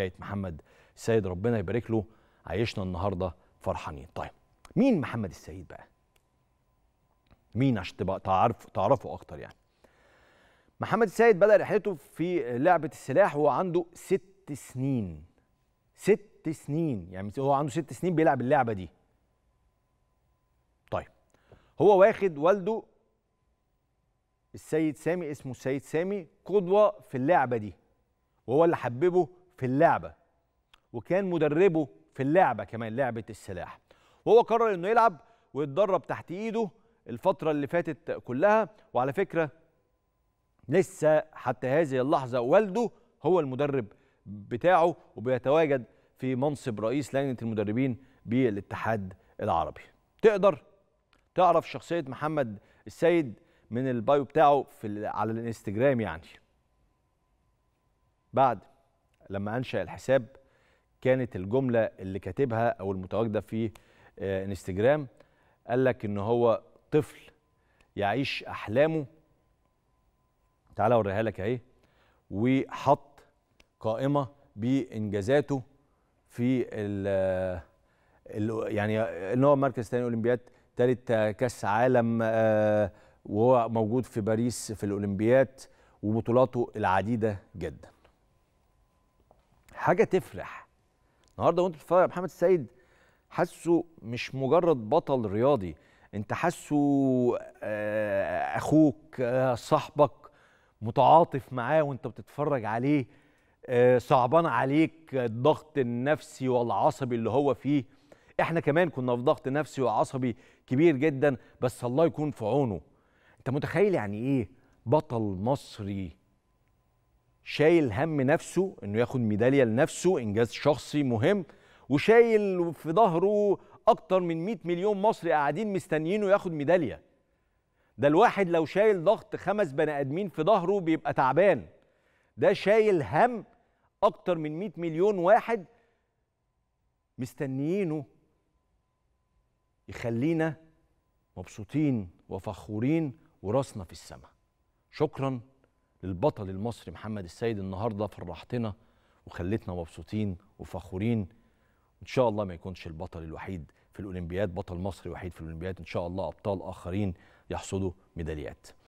حكايه محمد السيد ربنا يبارك له عيشنا النهارده فرحانين طيب مين محمد السيد بقى مين عشان تبقى تعرف تعرفه اكتر يعني محمد السيد بدا رحلته في لعبه السلاح وهو عنده ست سنين ست سنين يعني هو عنده ست سنين بيلعب اللعبه دي طيب هو واخد والده السيد سامي اسمه السيد سامي قدوه في اللعبه دي وهو اللي حببه في اللعبه وكان مدربه في اللعبه كمان لعبه السلاح وهو قرر انه يلعب ويتدرب تحت ايده الفتره اللي فاتت كلها وعلى فكره لسه حتى هذه اللحظه والده هو المدرب بتاعه وبيتواجد في منصب رئيس لجنه المدربين بالاتحاد العربي تقدر تعرف شخصيه محمد السيد من البايو بتاعه في على الانستجرام يعني بعد لما انشا الحساب كانت الجمله اللي كاتبها او المتواجده في آه، انستجرام قال لك ان هو طفل يعيش احلامه تعالى اوريها لك اهي وحط قائمه بانجازاته في ال آه، يعني ان هو مركز ثاني اولمبياد ثالث آه، كاس عالم وهو موجود في باريس في الاولمبياد وبطولاته العديده جدا حاجه تفرح النهارده وانت بتتفرج على محمد السيد حاسه مش مجرد بطل رياضي انت حاسه آه، اخوك آه، صاحبك متعاطف معاه وانت بتتفرج عليه آه، صعبان عليك الضغط النفسي والعصبي اللي هو فيه احنا كمان كنا في ضغط نفسي وعصبي كبير جدا بس الله يكون في عونه انت متخيل يعني ايه بطل مصري شايل هم نفسه انه ياخد ميداليه لنفسه انجاز شخصي مهم وشايل في ظهره اكتر من 100 مليون مصري قاعدين مستنيينه ياخد ميداليه ده الواحد لو شايل ضغط خمس بني ادمين في ظهره بيبقى تعبان ده شايل هم اكتر من 100 مليون واحد مستنيينه يخلينا مبسوطين وفخورين وراسنا في السماء شكرا للبطل المصري محمد السيد النهارده فرحتنا وخلتنا مبسوطين وفخورين ان شاء الله ما يكونش البطل الوحيد في الاولمبياد بطل مصري وحيد في الاولمبياد ان شاء الله ابطال اخرين يحصدوا ميداليات